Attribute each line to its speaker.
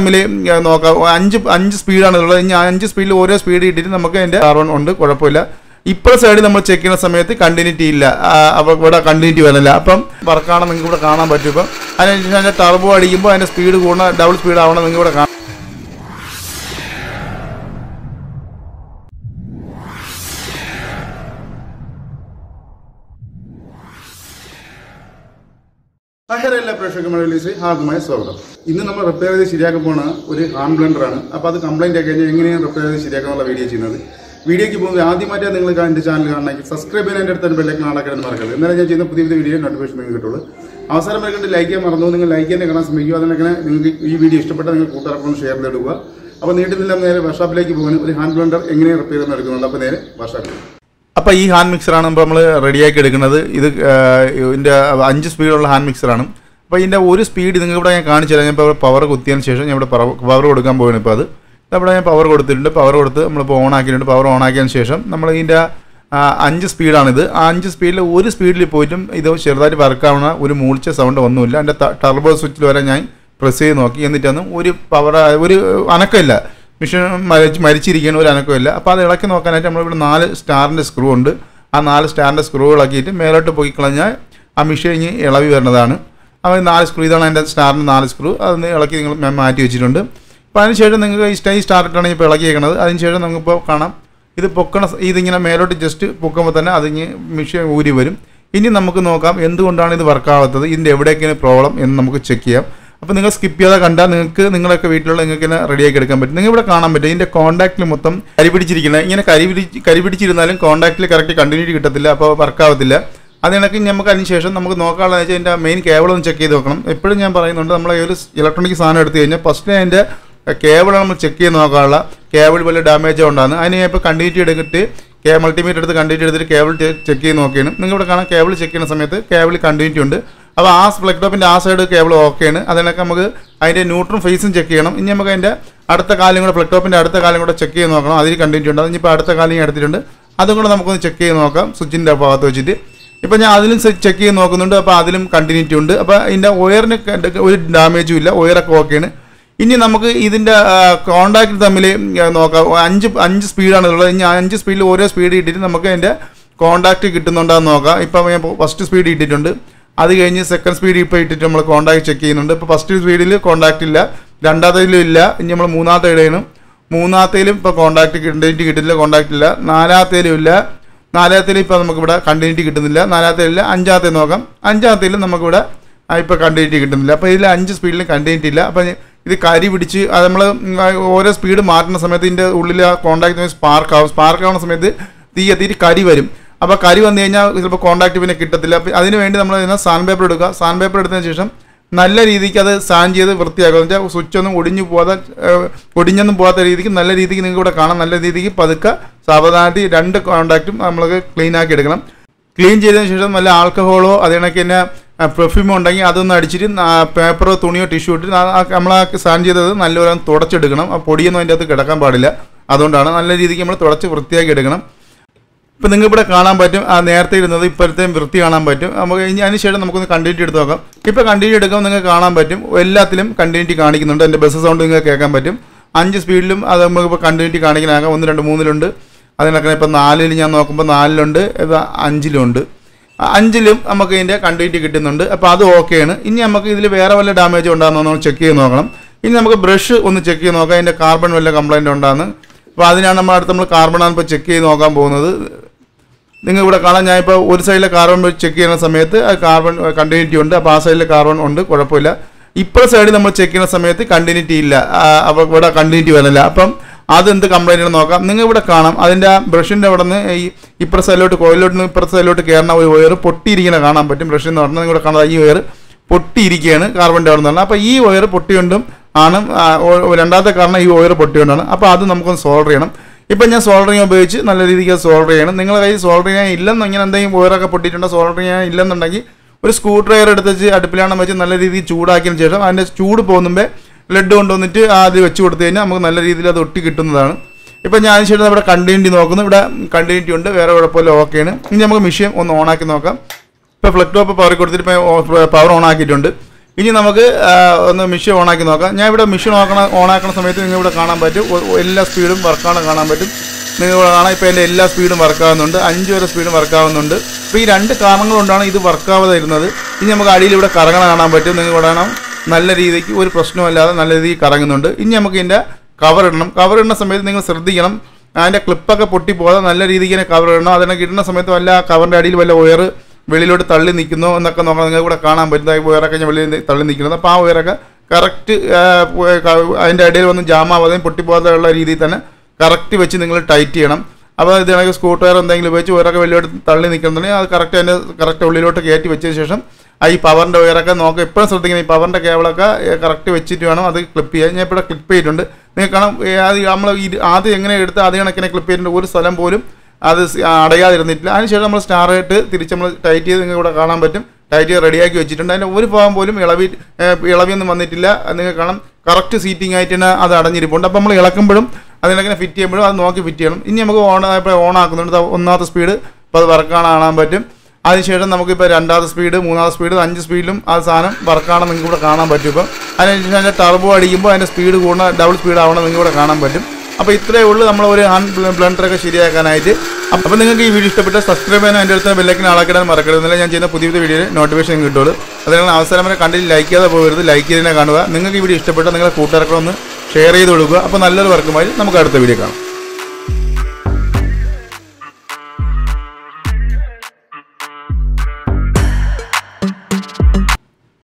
Speaker 1: തമ്മിൽ നോക്കാം അഞ്ച് അഞ്ച് സ്പീഡാണ് ഉള്ളത് ഞാൻ അഞ്ച് സ്പീഡിൽ ഓരോ സ്പീഡ് ഇട്ടിട്ട് നമുക്ക് അതിൻ്റെ കാർബൺ ഉണ്ട് കുഴപ്പമില്ല ഇപ്പുറത്തെ സൈഡിൽ നമ്മൾ ചെക്ക് ചെയ്യുന്ന സമയത്ത് കണ്ടിന്യൂറ്റി ഇല്ല അപ്പോൾ ഇവിടെ കണ്ടിന്യൂറ്റി വരുന്നില്ല അപ്പം വർക്കാണ് നിങ്ങൾക്ക് ഇവിടെ കാണാൻ പറ്റും ഇപ്പം അതിനനുസരിച്ച് അതിൻ്റെ ടർബോ അടിക്കുമ്പോൾ അതിൻ്റെ സ്പീഡ് കൂടണം ഡബിൾ സ്പീഡ് ആവണം നിങ്ങൾ ഇവിടെ ഹലോ എല്ലാ പ്രേക്ഷകമാരിലേക്ക് ഹാർദമായ സ്വാഗതം ഇന്ന് നമ്മൾ റിപ്പയർ ചെയ്ത് ശരിയാക്കാൻ പോണ ഒരു ഹാൻഡ് ആണ് അപ്പോൾ അത് കംപ്ലൈൻ്റ് ആക്കി കഴിഞ്ഞാൽ എങ്ങനെയാണ് റിപ്പയർ ചെയ്ത് ശരിയാക്കാനുള്ള വീഡിയോ ചെയ്യുന്നത് വീഡിയോയ്ക്ക് പോകുമ്പോൾ ആദ്യമായിട്ട് നിങ്ങൾ എൻ്റെ ചാനൽ കാണണമെങ്കിൽ സബ്സ്ക്രൈബ് ചെയ്യാൻ എടുത്ത അടുത്ത് ബെല്ലൈക്കൻ മറക്കരുത് എന്നാലും ഞാൻ ചെയ്യുന്ന പുതിയ പുതിയ വീഡിയോ നോട്ടിഫിക്കേഷൻ നിങ്ങൾക്ക് കിട്ടുള്ളൂ അവസരം വരെ ലൈക്ക് ചെയ്യാൻ മറന്നു നിങ്ങൾ ലൈക്ക് തന്നെ കാണാൻ ശ്രമിക്കുക അതിനെ നിങ്ങൾക്ക് ഈ വീഡിയോ ഇഷ്ടപ്പെട്ടാൽ നിങ്ങൾ കൂട്ടുകാർക്കൊന്ന് ഷെയർ ചെയ്തിടുക അപ്പോൾ നീട്ടുന്നില്ല നേരെ വർഷാപ്പിലേക്ക് പോകാൻ ഒരു ഹാൻഡ് ബ്ലണ്ടർ എങ്ങനെയാണ് റിപ്പയർ ചെയ്യുന്ന എടുക്കുന്നുണ്ട് അപ്പോൾ നേരെ വർഷാപ്പിലേക്ക് അപ്പം ഈ ഹാൻഡ് മിക്സറാണ് ഇപ്പോൾ നമ്മൾ റെഡിയാക്കി എടുക്കുന്നത് ഇത് ഇതിൻ്റെ അഞ്ച് സ്പീഡുള്ള ഹാൻഡ് മിക്സറാണ് അപ്പോൾ ഇതിൻ്റെ ഒരു സ്പീഡ് നിങ്ങൾക്ക് ഇവിടെ ഞാൻ കാണിച്ചു തരാം ഞാൻ ഇപ്പോൾ പവർ കുത്തിയതിന് ശേഷം ഞാൻ ഇവിടെ പവർ കൊടുക്കാൻ പോവുകയാണ് ഇപ്പോൾ അത് ഇവിടെ ഞാൻ പവർ കൊടുത്തിട്ടുണ്ട് പവർ കൊടുത്ത് നമ്മളിപ്പോൾ ഓൺ ആക്കിയിട്ടുണ്ട് പവർ ഓൺ ആക്കിയതിന് ശേഷം നമ്മൾ ഇതിൻ്റെ അഞ്ച് സ്പീഡാണിത് ആ അഞ്ച് സ്പീഡിൽ ഒരു സ്പീഡിൽ പോയിട്ടും ഇത് ചെറുതായിട്ട് വർക്കാവുന്ന ഒരു മൂളിച്ച സൗണ്ട് ഒന്നുമില്ല എൻ്റെ ടർബോ സ്വിച്ചിൽ വരെ ഞാൻ പ്രസ് ചെയ്ത് നോക്കി എന്നിട്ടൊന്നും ഒരു പവർ ഒരു അനക്കമില്ല മിഷൻ മരിച്ച് മരിച്ചിരിക്കുന്ന ഒരു അനക്കമില്ല അപ്പോൾ അത് ഇളക്കി നോക്കാനായിട്ട് നമ്മളിവിടെ നാല് സ്റ്റാറിൻ്റെ സ്ക്രൂ ഉണ്ട് ആ നാല് സ്റ്റാറിൻ്റെ സ്ക്രൂ ഇളക്കിയിട്ട് മേലോട്ട് പോയി കളഞ്ഞാൽ ആ മിഷൻ ഇനി ഇളവി വരുന്നതാണ് അപ്പോൾ നാല് സ്ക്രൂ ഇതാണ് എൻ്റെ സ്റ്റാറിൻ്റെ നാല് സ്ക്രൂ അത് ഇളക്കി നിങ്ങൾ മാറ്റി വെച്ചിട്ടുണ്ട് അപ്പോൾ അതിനുശേഷം നിങ്ങൾക്ക് ഈ സ്റ്റൈ സ്റ്റാർട്ടാണ് ഇപ്പോൾ ഇളക്കിയേക്കണത് അതിനുശേഷം നമുക്കിപ്പോൾ കാണാം ഇത് പൊക്കണ ഇതിങ്ങനെ മേലോട്ട് ജസ്റ്റ് പൊക്കുമ്പോൾ തന്നെ അതിങ്ങ് മിഷൻ ഊരി വരും ഇനി നമുക്ക് നോക്കാം എന്തുകൊണ്ടാണ് ഇത് വർക്കാവാത്തത് ഇതിൻ്റെ എവിടെയൊക്കെയാണ് പ്രോബ്ലം എന്ന് നമുക്ക് ചെക്ക് ചെയ്യാം അപ്പോൾ നിങ്ങൾ സ്കിപ്പ് ചെയ്താൽ കണ്ടാൽ നിങ്ങൾക്ക് നിങ്ങളൊക്കെ വീട്ടിലുള്ള നിങ്ങൾക്ക് തന്നെ റെഡിയാക്കി എടുക്കാൻ പറ്റും നിങ്ങൾ ഇവിടെ കാണാൻ പറ്റും ഇതിൻ്റെ കോൺടാക്റ്റിൽ മൊത്തം കരി പിടിച്ചിരിക്കുന്നത് ഇങ്ങനെ കരി പിടിച്ച് കരി പിടിച്ചിരുന്നാലും കോൺടാക്റ്റിൽ കറക്റ്റ് കണ്ടിന്യൂറ്റി കിട്ടത്തില്ല അപ്പോൾ വർക്കാവത്തില്ല അത് നമുക്ക് അതിന് ശേഷം നമുക്ക് നോക്കാനുള്ള വെച്ചാൽ അതിൻ്റെ മെയിൻ കേബിൾ ഒന്ന് ചെക്ക് ചെയ്ത് നോക്കണം എപ്പോഴും ഞാൻ പറയുന്നുണ്ട് നമ്മൾ ഒരു ഇലക്ട്രോണിക് സാധനം എടുത്തു കഴിഞ്ഞാൽ ഫസ്റ്റ് അതിൻ്റെ കേബിൾ നമ്മൾ ചെക്ക് ചെയ്ത് നോക്കാനുള്ള കേബിൾ വല്ല ഡാമേജ് ഉണ്ടാകുന്ന അതിന് ഇപ്പോൾ കണ്ടിന്യൂറ്റി എടുത്തിട്ട് കേ മൾട്ടിമീറ്റർ എടുത്ത് കണ്ടിന്യൂറ്റി എടുത്തിട്ട് കേബിൾ ചെക്ക് ചെയ്ത് നോക്കിയാണ് നിങ്ങൾ ഇവിടെ കാണാം കേബിൾ ചെക്ക് ചെയ്യുന്ന സമയത്ത് കേബിൾ കണ്ടിന്യൂറ്റി ഉണ്ട് അപ്പോൾ ആ പ്ലഗ് ടോപ്പിൻ്റെ ആ സൈഡ് കേബിൾ ഓക്കെയാണ് അതിനൊക്കെ നമുക്ക് അതിൻ്റെ ന്യൂട്രൺ ഫേസും ചെക്ക് ചെയ്യണം ഇനി നമുക്ക് അതിൻ്റെ അടുത്ത കാലം കൂടെ പ്ലഗ് ടോപ്പിൻ്റെ അടുത്ത കാലം കൂടെ ചെക്ക് ചെയ്ത് നോക്കണം അതിൽ കണ്ടിന്യൂ ഉണ്ട് അതിനിപ്പോൾ അടുത്ത കാലം എടുത്തിട്ടുണ്ട് അതും കൂടെ നമുക്കൊന്ന് ചെക്ക് ചെയ്ത് നോക്കാം സ്വിച്ചിൻ്റെ ഭാഗത്ത് വെച്ചിട്ട് ഇപ്പോൾ ഞാൻ അതിലും ചെക്ക് ചെയ്ത് നോക്കുന്നുണ്ട് അപ്പോൾ അതിലും കണ്ടിന്യൂറ്റി ഉണ്ട് അപ്പോൾ ഇതിൻ്റെ ഒയറിന് ഒരു ഡാമേജും ഇല്ല ഒയറൊക്കെ ഓക്കെയാണ് ഇനി നമുക്ക് ഇതിൻ്റെ കോണ്ടാക്റ്റ് തമ്മിൽ നോക്കാം അഞ്ച് അഞ്ച് സ്പീഡാണ് ഉള്ളത് ഇനി അഞ്ച് സ്പീഡിൽ ഓരോ സ്പീഡ് ഇട്ടിട്ട് നമുക്ക് അതിൻ്റെ കോണ്ടാക്റ്റ് കിട്ടുന്നുണ്ടോ എന്ന് നോക്കാം ഇപ്പം ഞാൻ ഫസ്റ്റ് സ്പീഡ് ഇട്ടിട്ടുണ്ട് അത് കഴിഞ്ഞ് സെക്കൻഡ് സ്പീഡ് ഇപ്പോൾ ഇട്ടിട്ട് നമ്മൾ കോൺടാക്ട് ചെക്ക് ചെയ്യുന്നുണ്ട് ഇപ്പോൾ ഫസ്റ്റ് സ്പീഡിൽ കോൺടാക്റ്റ് ഇല്ല രണ്ടാമത്തേലും ഇല്ല ഇനി നമ്മൾ മൂന്നാമത്തെ ഇടയാണ് മൂന്നാമത്തേലും ഇപ്പോൾ കോൺടാക്ട് കണ്ടിന്യൂറ്റി കിട്ടുന്നില്ല കോൺടാക്റ്റ് ഇല്ല നാലാമത്തേലും ഇല്ല നാലാമത്തേലും ഇപ്പോൾ നമുക്കിവിടെ കണ്ടിന്യൂറ്റി കിട്ടുന്നില്ല ഇല്ല അഞ്ചാമത്തെ നോക്കാം അഞ്ചാമത്തേലും നമുക്കിവിടെ ഇപ്പോൾ കണ്ടിന്യൂറ്റി കിട്ടുന്നില്ല അപ്പോൾ ഇതിൽ അഞ്ച് സ്പീഡിലും കണ്ടിന്യൂറ്റി ഇല്ല അപ്പോൾ ഇത് കരി പിടിച്ച് അത് നമ്മൾ ഓരോ സ്പീഡ് മാറ്റുന്ന സമയത്ത് ഇതിൻ്റെ ഉള്ളിൽ കോൺടാക്ട് സ്പാർക്ക് ആവും സ്പാർക്ക് ആവുന്ന സമയത്ത് തീ കരി വരും അപ്പോൾ കരി വന്നു കഴിഞ്ഞാൽ ചിലപ്പോൾ കോൺടാക്ട് പിന്നെ കിട്ടത്തില്ല അപ്പോൾ അതിന് വേണ്ടി നമ്മൾ ഇതിനെ സാൻ പേപ്പർ എടുക്കുക സാൻ പേപ്പർ എടുത്തതിന് ശേഷം നല്ല രീതിക്ക് അത് സാൻ ചെയ്ത് വൃത്തിയാക്കുക എന്ന് വെച്ചാൽ ഒന്നും ഒടിഞ്ഞു പോകാതെ ഒടിഞ്ഞൊന്നും പോകാത്ത രീതിക്ക് നല്ല രീതിക്ക് നിങ്ങൾക്ക് ഇവിടെ കാണാം നല്ല രീതിക്ക് പതുക്കെ സാവധാനത്തിൽ രണ്ട് കോൺടാക്റ്റും നമ്മൾ ക്ലീൻ ആക്കി എടുക്കണം ക്ലീൻ ചെയ്തതിന് ശേഷം നല്ല ആൽക്കഹോളോ അതേ കണക്ക് തന്നെ പെർഫ്യൂമോ ഉണ്ടെങ്കിൽ അതൊന്ന് അടിച്ചിട്ട് പേപ്പറോ തുണിയോ ടിഷ്യൂ ഇട്ടിട്ട് നമ്മൾ ആ സാൻ ചെയ്തത് നല്ലപോലെ തുടച്ചെടുക്കണം ആ പൊടിയൊന്നും അതിൻ്റെ അകത്ത് കിടക്കാൻ പാടില്ല അതുകൊണ്ടാണ് നല്ല രീതിക്ക് നമ്മൾ തുടച്ച് വൃത്തിയാക്കി എടുക്കണം ഇപ്പം നിങ്ങൾ ഇവിടെ കാണാൻ പറ്റും ആ നേരത്തെ ഇരുന്നത് ഇപ്പോഴത്തെയും വൃത്തി കാണാൻ പറ്റും നമുക്ക് ഇനി ശേഷം നമുക്കൊന്ന് കണ്ടിന്യൂ എടുത്ത് നോക്കാം ഇപ്പം കണ്ടിന്യൂ എടുക്കുമ്പോൾ നിങ്ങൾക്ക് കാണാൻ പറ്റും എല്ലാത്തിലും കണ്ടിന്യൂറ്റി കാണിക്കുന്നുണ്ട് എൻ്റെ ബസ് സൗണ്ട് നിങ്ങൾക്ക് കേൾക്കാൻ പറ്റും അഞ്ച് സ്പീഡിലും അത് നമുക്കിപ്പോൾ കണ്ടിന്യൂറ്റി കാണിക്കാനാകാം ഒന്ന് രണ്ട് മൂന്നിലുണ്ട് അതിനൊക്കെ ഇപ്പം നാലിൽ ഞാൻ നോക്കുമ്പോൾ നാലിലുണ്ട് ഇത് അഞ്ചിലുണ്ട് അഞ്ചിലും നമുക്ക് ഇതിൻ്റെ കണ്ടിന്യൂറ്റി കിട്ടുന്നുണ്ട് അപ്പോൾ അത് ഓക്കെയാണ് ഇനി നമുക്ക് ഇതിൽ വേറെ വല്ല ഡാമേജ് ഉണ്ടാകുന്നോ നമ്മൾ ചെക്ക് ചെയ്ത് നോക്കണം ഇനി നമുക്ക് ബ്രഷ് ഒന്ന് ചെക്ക് ചെയ്ത് നോക്കാം അതിൻ്റെ കാർബൺ വല്ല കംപ്ലൈൻറ്റ് ഉണ്ടാകുന്നു അപ്പോൾ അതിനാണ് നമ്മൾ അടുത്ത് നമ്മൾ കാർബണാണ് ഇപ്പോൾ ചെക്ക് ചെയ്ത് നോക്കാൻ പോകുന്നത് നിങ്ങൾ ഇവിടെ കാണാൻ ഞാൻ ഒരു സൈഡിലെ കാർബൺ ചെക്ക് ചെയ്യുന്ന സമയത്ത് ആ കാർബൺ കണ്ടിന്യൂറ്റി ഉണ്ട് അപ്പോൾ ആ സൈഡിലെ കാർബൺ ഉണ്ട് കുഴപ്പമില്ല ഇപ്പോൾ സൈഡിൽ നമ്മൾ ചെക്ക് ചെയ്യുന്ന സമയത്ത് കണ്ടിന്യൂറ്റി ഇല്ല അപ്പോൾ ഇവിടെ കണ്ടിന്യൂറ്റി വരുന്നില്ല അപ്പം അത് എന്ത് ആണെന്ന് നോക്കാം നിങ്ങൾ ഇവിടെ കാണാം അതിൻ്റെ ആ ബ്രഷിൻ്റെ അവിടെ നിന്ന് ഈ ഇപ്പുറ സൈഡിലോട്ട് കോയിലോട്ട് നിന്ന് ഇപ്പുറ സൈഡിലോട്ട് കയറുന്ന ഒരു വയർ പൊട്ടിയിരിക്കുന്നത് കാണാൻ പറ്റും ബ്രഷിൽ എന്ന് പറഞ്ഞാൽ നിങ്ങൾ കാണാം ഈ വയർ പൊട്ടിയിരിക്കുകയാണ് കാർബൺ്റെ അവിടെ നിന്ന് അപ്പോൾ ഈ വയർ പൊട്ടിയുണ്ടും ആണ് രണ്ടാമത്തെ കാരണം ഈ വയർ പൊട്ടിയുണ്ടാണ് അപ്പോൾ അത് നമുക്കൊന്ന് സോൾവ് ചെയ്യണം ഇപ്പം ഞാൻ സോൾഡറിങ് ഉപയോഗിച്ച് നല്ല രീതിക്ക് സോൾഡർ ചെയ്യണം നിങ്ങളുടെ കയ്യിൽ സോൾഡർ ചെയ്യാൻ ഇല്ലെന്ന് ഇങ്ങനെ എന്തെങ്കിലും വയറൊക്കെ പൊട്ടിയിട്ടുണ്ടോ സോൾഡർ ചെയ്യാൻ ഇല്ലെന്നുണ്ടെങ്കിൽ ഒരു സ്ക്രൂ ഡ്രൈവർ എടുത്ത് വെച്ച് അടുപ്പിലാണെന്ന് വെച്ച് നല്ല രീതിയിൽ ചൂടാക്കിയതിന് ശേഷം അതിൻ്റെ ചൂട് പോകുമ്പോൾ ലെഡ് കൊണ്ടുവന്നിട്ട് അത് വെച്ച് കൊടുത്തു കഴിഞ്ഞാൽ നമുക്ക് നല്ല രീതിയിൽ അത് ഒട്ടി കിട്ടുന്നതാണ് ഇപ്പം ഞാൻ ശേഷം ഇവിടെ കണ്ടിന്യൂറ്റി നോക്കുന്നു ഇവിടെ കണ്ടിന്യൂറ്റി ഉണ്ട് വേറെ കുഴപ്പമില്ല ഓക്കെയാണ് ഇനി നമുക്ക് മെഷീൻ ഒന്ന് ഓണാക്കി നോക്കാം ഇപ്പോൾ ഫ്ലക്ടോപ്പ് ടോപ്പ് പവർ കൊടുത്തിട്ട് ഇപ്പോൾ പവർ ഓൺ ആക്കിയിട്ടുണ്ട് ഇനി നമുക്ക് ഒന്ന് മിഷീൻ ഓണാക്കി നോക്കാം ഞാൻ ഇവിടെ മിഷീൻ ഓണാക്കണ ഓണാക്കുന്ന സമയത്ത് നിങ്ങൾ ഇവിടെ കാണാൻ പറ്റും എല്ലാ സ്പീഡും വർക്കാണ് കാണാൻ പറ്റും നിങ്ങൾ കാണാം ഇപ്പോൾ എൻ്റെ എല്ലാ സ്പീഡും വർക്കാവുന്നുണ്ട് അഞ്ച് വരെ സ്പീഡും വർക്കാവുന്നുണ്ട് അപ്പോൾ ഈ രണ്ട് കാരണങ്ങൾ കൊണ്ടാണ് ഇത് വർക്കാവാതെ ഇരുന്നത് ഇനി നമുക്ക് അടിയിൽ ഇവിടെ കറങ്ങണ കാണാൻ പറ്റും നിങ്ങൾ കാണാം നല്ല രീതിക്ക് ഒരു പ്രശ്നമല്ലാതെ നല്ല രീതിയിൽ കറങ്ങുന്നുണ്ട് ഇനി നമുക്ക് ഇതിൻ്റെ കവർ ഇടണം കവർ ഇടുന്ന സമയത്ത് നിങ്ങൾ ശ്രദ്ധിക്കണം അതിൻ്റെ ക്ലിപ്പൊക്കെ പൊട്ടിപ്പോകാതെ നല്ല രീതിക്ക് തന്നെ കവർ ഇടണം അതിനെ കിട്ടുന്ന സമയത്ത് വല്ല കവറിൻ്റെ അടിയിൽ വല്ല ഉയർ വെളിയിലോട്ട് തള്ളി നിൽക്കുന്നു എന്നൊക്കെ നമുക്ക് നിങ്ങൾക്ക് കൂടെ കാണാൻ പറ്റും ഉയരൊക്കെ ഞാൻ വെളിയിൽ തള്ളി നിൽക്കുന്നത് അപ്പോൾ ആ ഉയരൊക്കെ കറക്റ്റ് അതിൻ്റെ ഇടയിൽ വന്ന് ജാമാവാതെയും പൊട്ടിപ്പോകാതെയുള്ള രീതിയിൽ തന്നെ കറക്റ്റ് വെച്ച് നിങ്ങൾ ടൈറ്റ് ചെയ്യണം അപ്പോൾ ഇതാണെങ്കിൽ സ്കൂട്ടർ എന്തെങ്കിലും ഉപയോഗിച്ച് ഉയരൊക്കെ വെളിയിലോട്ട് തള്ളി നിൽക്കുന്നുണ്ടെങ്കിൽ അത് കറക്റ്റ് അതിൻ്റെ കറക്റ്റ് ഉള്ളിലോട്ട് കയറ്റി വെച്ചതിന് ശേഷം ആ ഈ പവറിൻ്റെ വയറൊക്കെ നോക്കുക എപ്പോഴും ശ്രദ്ധിക്കണം ഈ പവറിൻ്റെ കേബിളൊക്കെ കറക്റ്റ് വെച്ചിട്ട് വേണം അത് ക്ലിപ്പ് ചെയ്യാൻ ഞാൻ ഇപ്പോൾ ക്ലിപ്പ് ചെയ്തിട്ടുണ്ട് നിങ്ങൾക്ക് കാണാം അത് നമ്മൾ ആദ്യം എങ്ങനെ എടുത്ത് ആദ്യം കണക്കിനെ ക്ലിപ്പ് ചെയ്തിട്ടുണ്ട് ഒരു സ്ഥലം പോലും അത് അടയാതിരുന്നിട്ടില്ല അതിനുശേഷം നമ്മൾ സ്റ്റാർ ആയിട്ട് തിരിച്ച് നമ്മൾ ടൈറ്റ് ചെയ്ത് നിങ്ങൾക്ക് ഇവിടെ കാണാൻ പറ്റും ടൈറ്റ് ചെയ്ത് റെഡിയാക്കി വെച്ചിട്ടുണ്ട് അതിൻ്റെ ഒരു ഭാഗം പോലും ഇളവി ഇളവിയൊന്നും വന്നിട്ടില്ല നിങ്ങൾക്ക് കാണാം കറക്റ്റ് സീറ്റിംഗ് ആയിട്ടാണ് അത് അടഞ്ഞിരിപ്പുണ്ട് അപ്പോൾ നമ്മൾ ഇളക്കുമ്പോഴും അതിനെങ്ങനെ ഫിറ്റ് ചെയ്യുമ്പോഴും അത് നോക്കി ഫിറ്റ് ചെയ്യണം ഇനി നമുക്ക് ഓൺ ഇപ്പോൾ ഓൺ ആക്കുന്നുണ്ട് ഒന്നാമത്തെ സ്പീഡ് അപ്പോൾ അത് വർക്കാണ് കാണാൻ പറ്റും അതിനുശേഷം നമുക്കിപ്പോൾ രണ്ടാമത്തെ സ്പീഡ് മൂന്നാമത്തെ സ്പീഡ് അഞ്ച് സ്പീഡിലും ആ സാധനം വർക്കാണെന്ന് നിങ്ങൾക്ക് ഇവിടെ കാണാൻ പറ്റും ഇപ്പം അതിനനുസരിച്ച് അതിൻ്റെ ടർബോ അടിക്കുമ്പോൾ അതിൻ്റെ സ്പീഡ് കൂടുന്ന ഡബിൾ സ്പീഡ് ആവണം നിങ്ങൾക്ക് ഇവിടെ കാണാൻ പറ്റും അപ്പോൾ ഇത്രയേ ഉള്ളൂ നമ്മൾ ഒരു ഹാൻഡ് ബ്ലണ്ടറൊക്കെ ശരിയാക്കാനായിട്ട് അപ്പോൾ നിങ്ങൾക്ക് ഈ വീഡിയോ ഇഷ്ടപ്പെട്ട സബ്സ്ക്രൈബ് ചെയ്യാൻ എൻ്റെ അടുത്ത് ബെല്ലൈക്കിന് ആളാക്കിടാൻ മറക്കരുത് എന്നാലും ഞാൻ ചെയ്യുന്ന പുതിയ പുതിയ വീഡിയോയിൽ നോട്ടിഫിക്കേഷൻ കിട്ടുള്ളൂ അതിനാൽ അവസരം വരെ കണ്ടിൽ ലൈക്ക് ചെയ്താൽ പോകരുത് ലൈക്ക് ചെയ്തതിനെ കാണുക നിങ്ങൾക്ക് ഈ വീഡിയോ ഇഷ്ടപ്പെട്ടാൽ നിങ്ങളുടെ കൂട്ടുകാർക്കൊന്ന് ഷെയർ ചെയ്ത് കൊടുക്കുക അപ്പോൾ നല്ലൊരു വർക്കുമായി നമുക്ക് അടുത്ത വീഡിയോ കാണാം